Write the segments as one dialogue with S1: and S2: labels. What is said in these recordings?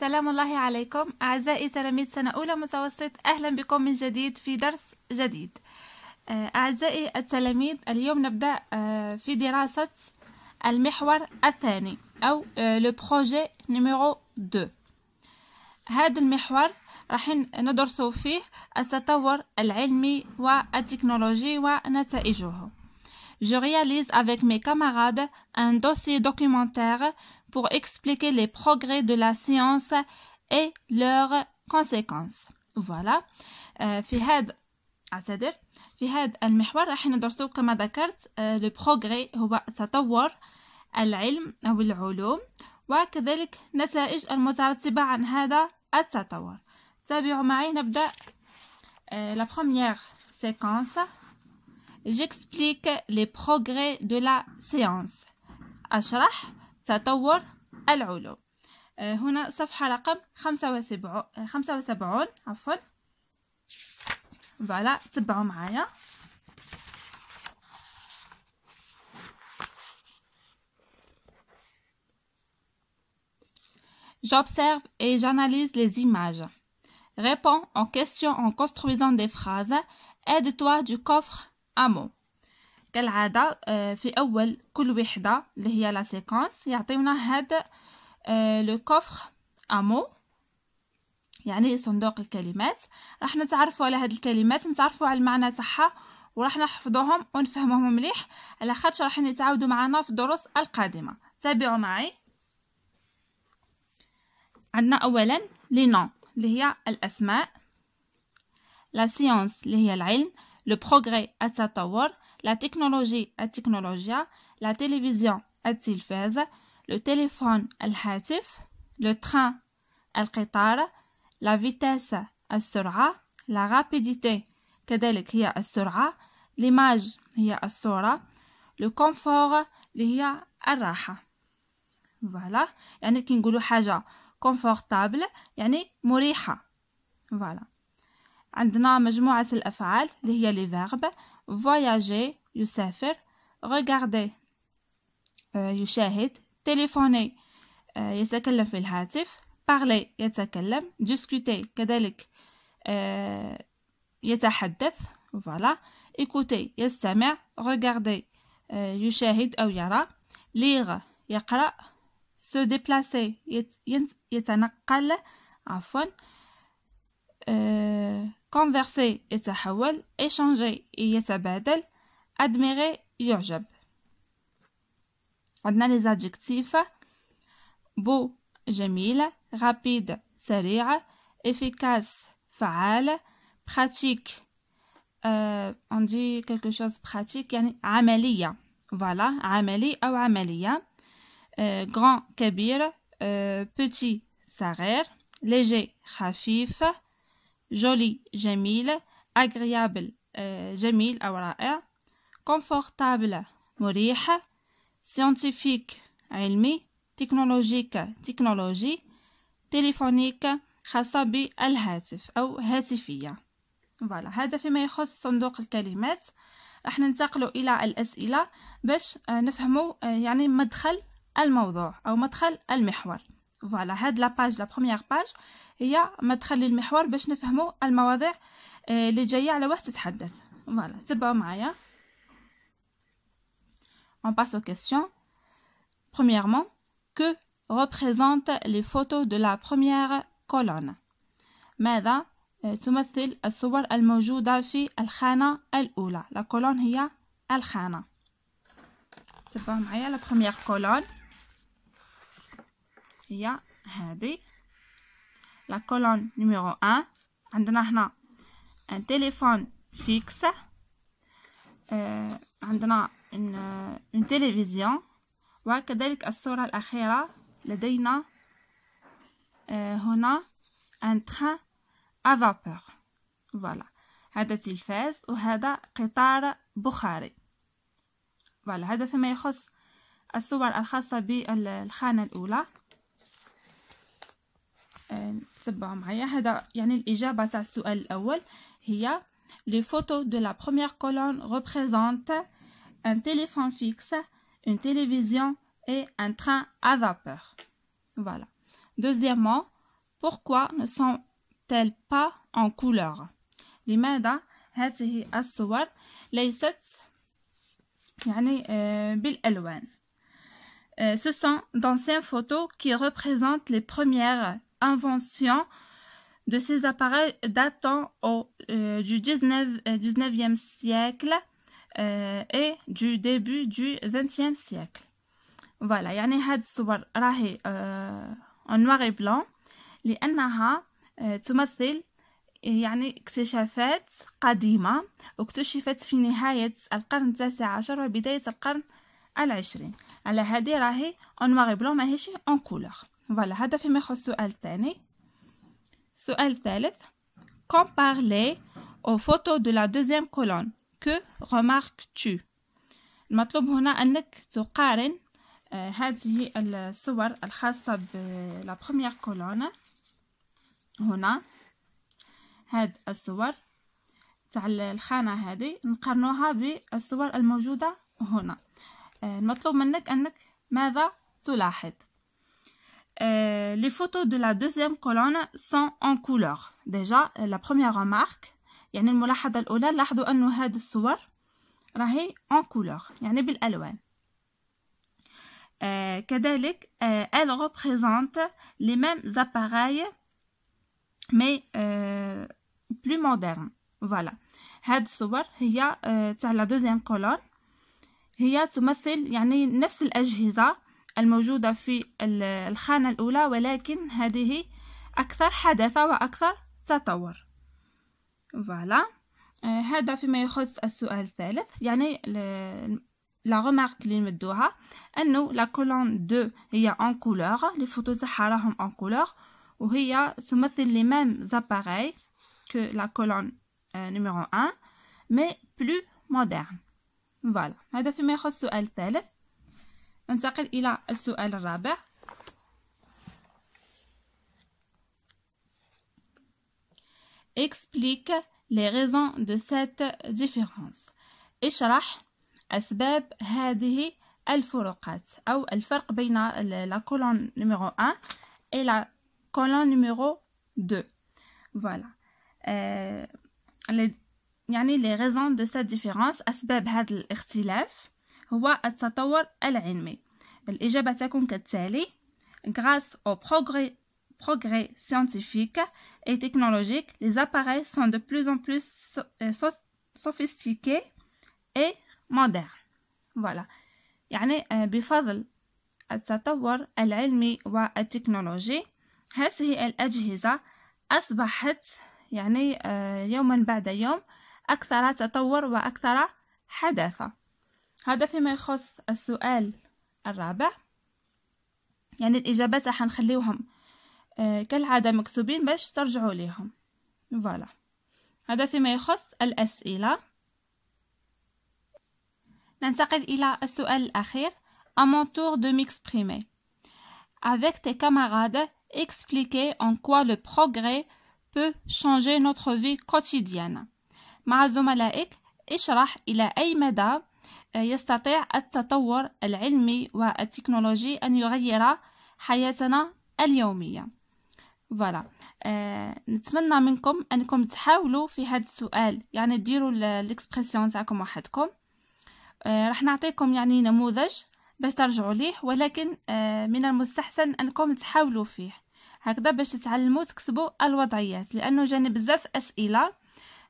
S1: سلام الله عليكم أعزائي تلاميذ سنة أولى متوسط أهلا بكم من جديد في درس جديد آه، أعزائي التلاميذ اليوم نبدأ آه، في دراسة المحور الثاني أو لو بروجي نيميرو دو هذا المحور راح ندرس فيه التطور العلمي والتكنولوجي ونتائجه je réalise avec mes camarades un dossier documentaire pour expliquer les progrès de la science et leurs conséquences. Voilà. في هذا اعتذر في هذا المحور راح ندرسو كما ذكرت le progrès هو تطور العلم أو العلوم وكذلك نتائج المترتبة عن هذا التطور تابعوا معي نبدأ la première séquence j'explique les progrès de la séance. أشرح تطور العلوم هنا صفحة رقم 75 75 عفوا فوالا تبعوا معايا J'observe et j'analyse les images. Réponds aux questions en construisant des phrases. Aide-toi du coffre أمو كالعادة آه، في أول كل وحدة اللي هي لا سيكونس يعطيونا هذا آه، لو كوفر أمو يعني صندوق الكلمات راح نتعرفوا على هاد الكلمات نتعرفوا على المعنى تاعها وراح نحفظوهم ونفهمهم مليح على خاطر راح يتعاودوا معنا في الدروس القادمة تابعوا معي عندنا أولا لي نون اللي هي الأسماء لا سيونس اللي هي العلم le progrès à la technologie à technologia, la télévision à le téléphone al hatif, le train la vitesse al sur'a, la rapidité كذلك l'image sura, le confort est raha. voilà. confortable Yani voilà. عندنا مجموعة الأفعال اللي هي لي فيرب فواياجي يسافر غيغاردي آه، يشاهد تليفوني آه، يتكلم في الهاتف بارلي يتكلم ديسكوتي كذلك آه، يتحدث فوالا ايكوتي يستمع غيغاردي يشاهد أو يرى ليغ يقرأ سو ديبلاسي يتنقل عفوا Euh, converser et يتحول échanger يتبادل admirer On a les adjectifs beau جميلة rapide سريعة efficace فعالة pratique euh, on dit quelque chose pratique يعني voilà عملي ou عملية euh, grand كبير petit sarer, léger خفيف جولي جميلة أغريابل جميل أو رائع confortable مريحة سيانتيفيك علمي تكنولوجيك تكنولوجي تليفونيك خاصة بالهاتف أو هاتفية فوالا هذا فيما يخص صندوق الكلمات راح ننتقل إلى الأسئلة باش آه، نفهموا آه، يعني مدخل الموضوع أو مدخل المحور فوالا هاد لاباج لا بروميير باج هي مدخل للمحور باش نفهمو المواضيع آه، اللي جايه على واحد تتحدث فوالا تبعوا معايا اون passe aux questions premièrement que représentent les photos de la première ماذا آه، تمثل الصور الموجودة في الخانة الأولى لا كولون هي الخانة تبعوا معايا لا première كولون هي هذه لا كولون نيميرو 1 عندنا هنا ان تليفون فيكس آه عندنا اون تلفزيون وكذلك الصورة الأخيرة لدينا euh, هنا ان تران فابور فوالا هذا تلفاز وهذا قطار بخاري فوالا هذا فيما يخص الصور الخاصة بالخانة الأولى نتبعوا معايا هذا يعني تاع les photos de la première colonne représentent un téléphone fixe, une télévision et un train à vapeur. Voilà. Deuxièmement, pourquoi ne sont-elles pas en couleur لماذا هذه الصور Ce sont d'anciennes photos qui représentent les premières invention de ces appareils datant au, euh, du 19, 19e siècle euh, et du début du 20e siècle. Voilà, يعني هاد الصور راهي en noir et blanc لأنها تمثل يعني اكتشافات قديمة اكتشفت في نهاية القرن التاسع عشر وبداية القرن العشرين على هذه راهي اون noir بلون ماهيش اون كولور Voilà, هذا فيما يخص السؤال الثاني. السؤال الثالث compare les aux photos de la deuxième colonne. Que remarques-tu? المطلوب هنا أنك تقارن آه، هذه الصور الخاصة بلا بروميير كولون هنا هاد الصور تاع الخانة هذه نقارنوها بالصور الموجودة هنا آه، المطلوب منك أنك ماذا تلاحظ les photos de la deuxième colonne sont en couleur déjà la première remarque يعني الملاحظة الأولى لاحظوا أنه هاد الصور راهي en couleur يعني بالألوان euh, كذلك euh, elle représente les mêmes appareils mais euh, plus modernes voilà هاد الصور هي euh, تاع la deuxième colonne هي تمثل يعني نفس الأجهزة الموجودة في الخانة الأولى ولكن هذه أكثر حداثة وأكثر تطور آه، يعني آه، فوالا هذا فيما يخص السؤال الثالث يعني لا غومارك اللي نمدوها انه لا كولون دو هي اون كولور لي فوتو تاعها راهم اون كولور وهي تمثل لي ميم زاباري كو لا كولون نيميرو 1 مي بلو مودرن فوالا هذا فيما يخص السؤال الثالث ننتقل الى السؤال الرابع اكسبليك لي غيزون دو cette ديفيرونس اشرح اسباب هذه الفروقات او الفرق بين لا كولون نيميرو 1 و لا كولون نيميرو 2 فوالا euh, يعني لي غيزون دو cette ديفيرونس اسباب هذا الاختلاف هو التطور العلمي الإجابة تكون كالتالي Grâce au progrès, progrès scientifique et technologique, les appareils sont de plus en plus euh, sophistiqués et modernes. Voilà. يعني euh, بفضل التطور العلمي والتكنولوجي هذه الأجهزة أصبحت يعني آه، يوما بعد يوم أكثر تطور وأكثر حداثة هذا فيما يخص السؤال الرابع يعني الإجابات راح نخليوهم آه، كالعادة مكتوبين باش ترجعوا ليهم فوالا هذا فيما يخص الأسئلة ننتقل إلى السؤال الأخير à mon tour de m'exprimer. Avec tes camarades, expliquer en quoi le progrès peut changer notre vie quotidienne. مع زملائك اشرح إلى أي مدى يستطيع التطور العلمي والتكنولوجي أن يغير حياتنا اليومية فوالا أه euh, نتمنى منكم انكم تحاولوا في هذا السؤال يعني ديروا الاكسبرسيون تاعكم وحدكم أه راح نعطيكم يعني نموذج باش ترجعوا ليه ولكن أه من المستحسن انكم تحاولوا فيه هكذا باش تتعلموا تكسبوا الوضعيات لانه جاني بزاف اسئله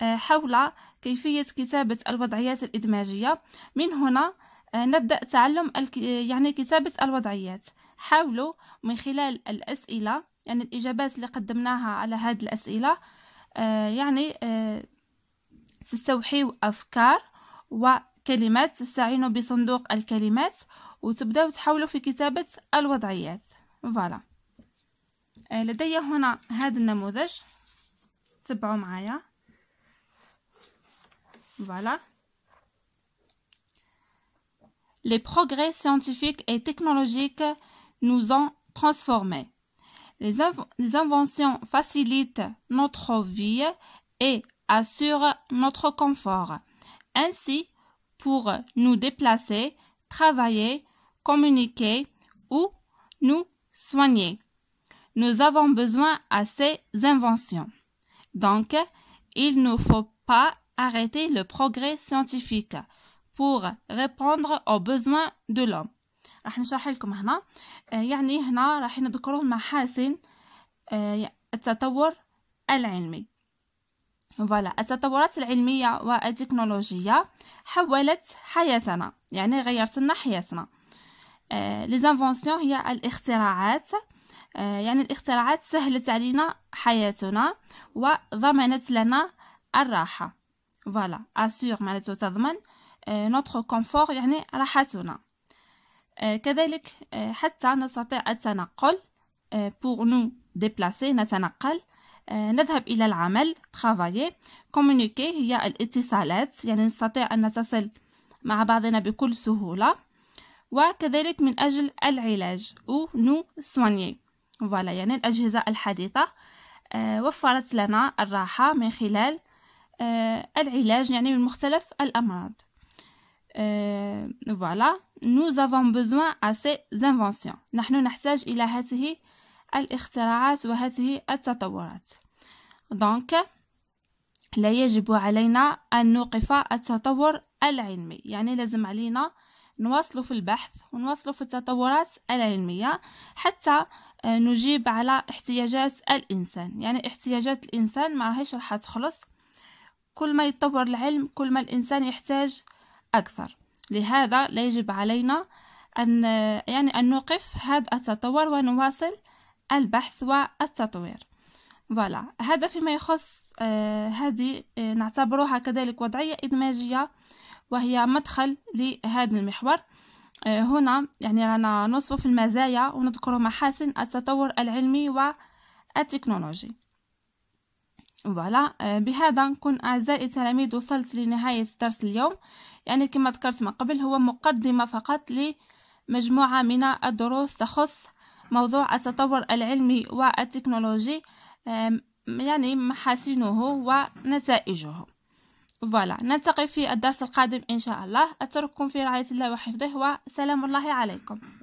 S1: آه، حول كيفية كتابة الوضعيات الإدماجية من هنا آه، نبدأ تعلم يعني كتابة الوضعيات حاولوا من خلال الأسئلة يعني الإجابات اللي قدمناها على هذه الأسئلة آه، يعني تستوحيو أفكار وكلمات تستعينوا بصندوق الكلمات وتبداو تحاولوا في كتابة الوضعيات فوالا لدي هنا هذا النموذج تبعوا معايا Voilà. Les progrès scientifiques et technologiques nous ont transformés. Les, inventions facilitent notre vie et assurent notre confort. Ainsi, pour nous déplacer, travailler, communiquer ou nous soigner. Nous avons besoin de ces inventions. Donc, il ne faut pas arrêter le progrès scientifique pour répondre aux besoins de l'homme راح نشرح لكم هنا آه، يعني هنا راح نذكره محاسن آه، التطور العلمي فوالا التطورات العلمية والتكنولوجية حولت حياتنا يعني غيرت لنا حياتنا ليزانفونسيون آه، هي الاختراعات يعني الاختراعات سهلت علينا حياتنا وضمنت لنا الراحة فوالا اسيغ معناته تضمن نوتر كونفور يعني راحتنا كذلك حتى نستطيع التنقل بور نو ديبلاسي نتنقل نذهب إلى العمل travailler كومونيكي هي الاتصالات يعني نستطيع أن نتصل مع بعضنا بكل سهولة وكذلك من أجل العلاج أو نو سواني فوالا يعني الأجهزة الحديثة وفرت لنا الراحة من خلال آه، العلاج يعني من مختلف الأمراض آه، فوالا نو زافون besoin اسي زانفونسيون نحن نحتاج إلى هذه الاختراعات وهذه التطورات دونك لا يجب علينا أن نوقف التطور العلمي يعني لازم علينا نواصل في البحث ونواصل في التطورات العلمية حتى آه، نجيب على احتياجات الإنسان يعني احتياجات الإنسان ما راهيش راح تخلص كل ما يتطور العلم كل ما الإنسان يحتاج أكثر لهذا لا يجب علينا أن يعني أن نوقف هذا التطور ونواصل البحث والتطوير فوالا هذا فيما يخص آه، هذه آه، نعتبرها كذلك وضعية إدماجية وهي مدخل لهذا المحور آه، هنا يعني رانا نصف المزايا ونذكر محاسن التطور العلمي والتكنولوجي فوالا آه، بهذا نكون أعزائي التلاميذ وصلت لنهاية درس اليوم يعني كما ذكرت من قبل هو مقدمة فقط لمجموعة من الدروس تخص موضوع التطور العلمي والتكنولوجي يعني محاسنه ونتائجه فوالا نلتقي في الدرس القادم إن شاء الله أترككم في رعاية الله وحفظه وسلام الله عليكم